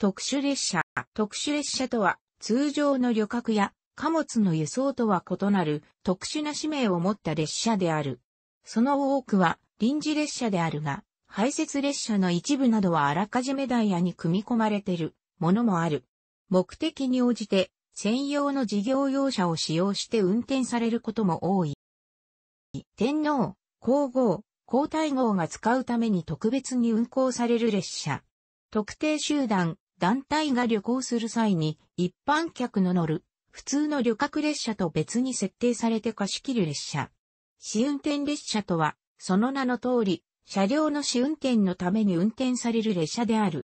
特殊列車。特殊列車とは、通常の旅客や貨物の輸送とは異なる特殊な使命を持った列車である。その多くは臨時列車であるが、排泄列車の一部などはあらかじめダイヤに組み込まれているものもある。目的に応じて専用の事業用車を使用して運転されることも多い。天皇、皇后、皇太后が使うために特別に運行される列車。特定集団、団体が旅行する際に一般客の乗る普通の旅客列車と別に設定されて貸し切る列車。試運転列車とは、その名の通り、車両の試運転のために運転される列車である。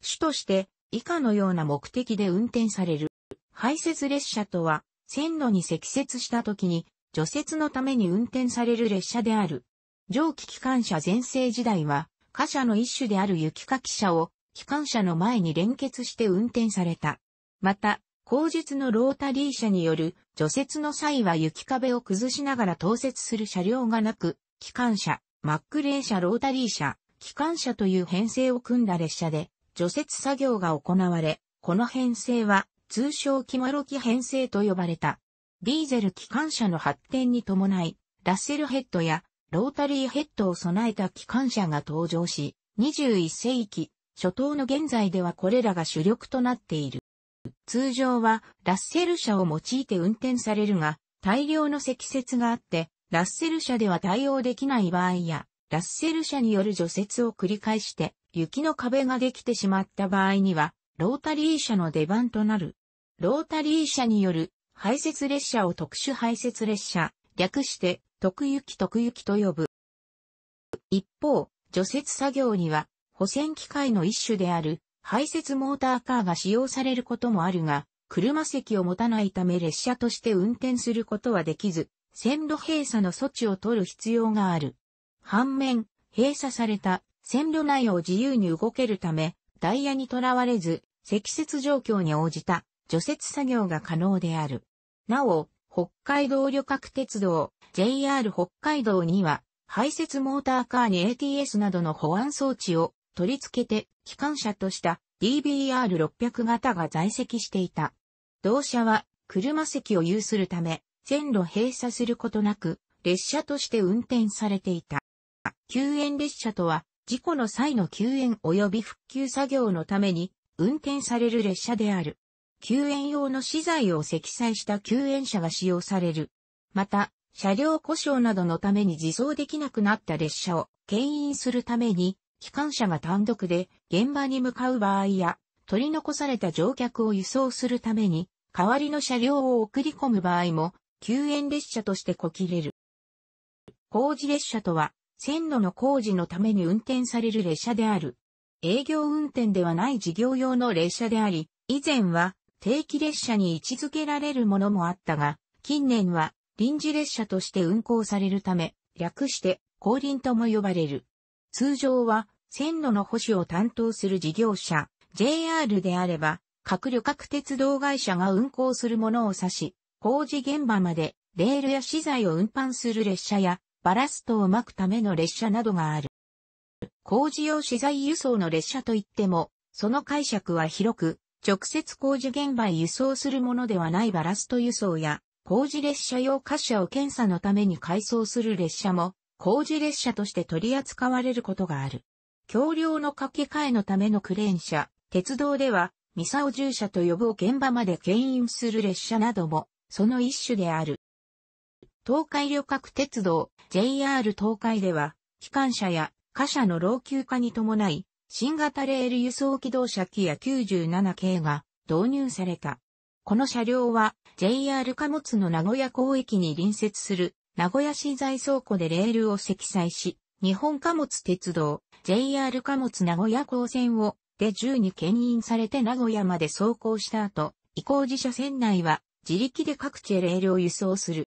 主として、以下のような目的で運転される。排雪列車とは、線路に積雪した時に、除雪のために運転される列車である。蒸気機関車全盛時代は、貨車の一種である雪かき車を機関車の前に連結して運転された。また、後日のロータリー車による除雪の際は雪壁を崩しながら投雪する車両がなく、機関車、マックレー車ロータリー車、機関車という編成を組んだ列車で除雪作業が行われ、この編成は通称キマロキ編成と呼ばれた。ディーゼル機関車の発展に伴い、ラッセルヘッドやロータリーヘッドを備えた機関車が登場し、21世紀、初頭の現在ではこれらが主力となっている。通常はラッセル車を用いて運転されるが、大量の積雪があって、ラッセル車では対応できない場合や、ラッセル車による除雪を繰り返して、雪の壁ができてしまった場合には、ロータリー車の出番となる。ロータリー車による排雪列車を特殊排雪列車、略して特雪特雪と呼ぶ。一方、除雪作業には補選機械の一種である排泄モーターカーが使用されることもあるが、車席を持たないため列車として運転することはできず、線路閉鎖の措置を取る必要がある。反面、閉鎖された線路内を自由に動けるため、ダイヤにとらわれず、積雪状況に応じた除雪作業が可能である。なお、北海道旅客鉄道 JR 北海道には排泄モーターカーに ATS などの保安装置を取り付けて機関車とした DBR600 型が在籍していた。同社は車席を有するため、線路閉鎖することなく、列車として運転されていた。救援列車とは、事故の際の救援及び復旧作業のために運転される列車である。救援用の資材を積載した救援車が使用される。また、車両故障などのために自走できなくなった列車を牽引するために機関車が単独で現場に向かう場合や、取り残された乗客を輸送するために、代わりの車両を送り込む場合も、救援列車としてこきれる。工事列車とは、線路の工事のために運転される列車である。営業運転ではない事業用の列車であり、以前は定期列車に位置づけられるものもあったが、近年は臨時列車として運行されるため、略して後輪とも呼ばれる。通常は線路の保守を担当する事業者、JR であれば、各旅客鉄道会社が運行するものを指し、工事現場までレールや資材を運搬する列車や、バラストを巻くための列車などがある。工事用資材輸送の列車といっても、その解釈は広く、直接工事現場へ輸送するものではないバラスト輸送や、工事列車用貨車を検査のために改装する列車も工事列車として取り扱われることがある。橋梁の掛け替えのためのクレーン車、鉄道では、ミサオ従車と呼ぶを現場まで牽引する列車なども、その一種である。東海旅客鉄道 JR 東海では、機関車や貨車の老朽化に伴い、新型レール輸送機動車機や97系が導入された。この車両は JR 貨物の名古屋港駅に隣接する名古屋市在倉庫でレールを積載し、日本貨物鉄道、JR 貨物名古屋港線を、で10に牽引されて名古屋まで走行した後、移行自社船内は、自力で各地へレールを輸送する。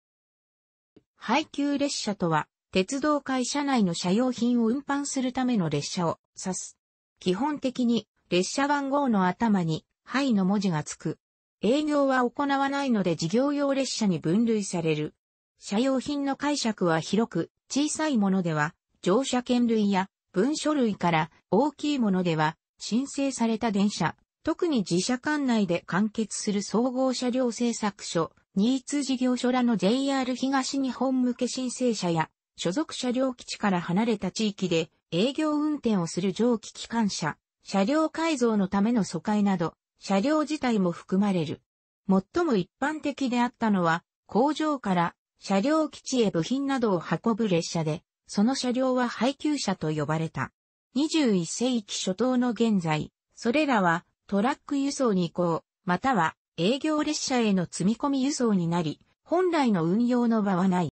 配給列車とは、鉄道会社内の車用品を運搬するための列車を指す。基本的に、列車番号の頭に、はいの文字がつく。営業は行わないので事業用列車に分類される。車用品の解釈は広く、小さいものでは、乗車券類や文書類から大きいものでは、申請された電車、特に自社管内で完結する総合車両製作所、ニーツ事業所らの JR 東日本向け申請者や、所属車両基地から離れた地域で営業運転をする蒸気機関車、車両改造のための疎開など、車両自体も含まれる。最も一般的であったのは、工場から車両基地へ部品などを運ぶ列車で、その車両は配給車と呼ばれた。21世紀初頭の現在、それらはトラック輸送に移行、または営業列車への積み込み輸送になり、本来の運用の場はない。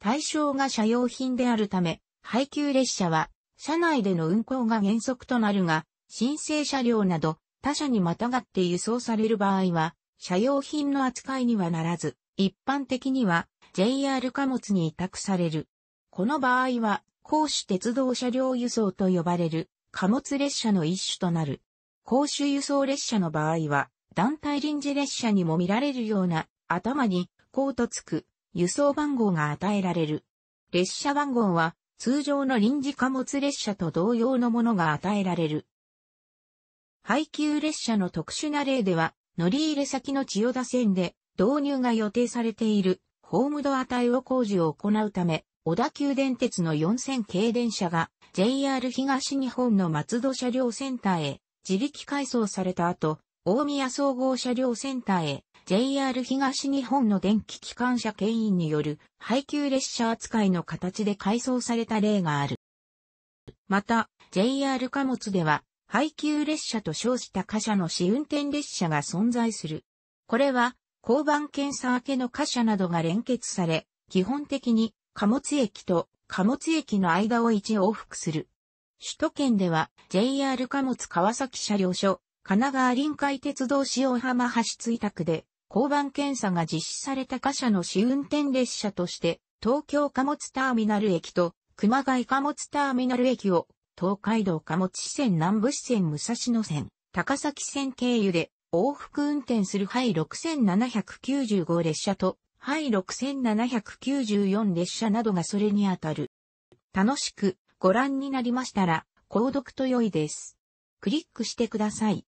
対象が車用品であるため、配給列車は、車内での運行が原則となるが、申請車両など、他社にまたがって輸送される場合は、車用品の扱いにはならず、一般的には JR 貨物に委託される。この場合は、公主鉄道車両輸送と呼ばれる貨物列車の一種となる。公主輸送列車の場合は、団体臨時列車にも見られるような頭にこうとつく輸送番号が与えられる。列車番号は通常の臨時貨物列車と同様のものが与えられる。配給列車の特殊な例では、乗り入れ先の千代田線で導入が予定されているホームドア対応工事を行うため、小田急電鉄の4000系電車が JR 東日本の松戸車両センターへ自力改装された後、大宮総合車両センターへ JR 東日本の電気機関車牽引による配給列車扱いの形で改装された例がある。また、JR 貨物では、配給列車と称した貨車の試運転列車が存在する。これは、交番検査明けの貨車などが連結され、基本的に貨物駅と貨物駅の間を一往復する。首都圏では JR 貨物川崎車両所、神奈川臨海鉄道塩浜橋追委託で、交番検査が実施された貨車の試運転列車として、東京貨物ターミナル駅と熊谷貨物ターミナル駅を、東海道貨物支線南部支線武蔵野線、高崎線経由で往復運転するハイ6795列車と、ハイ6794列車などがそれにあたる。楽しくご覧になりましたら、購読と良いです。クリックしてください。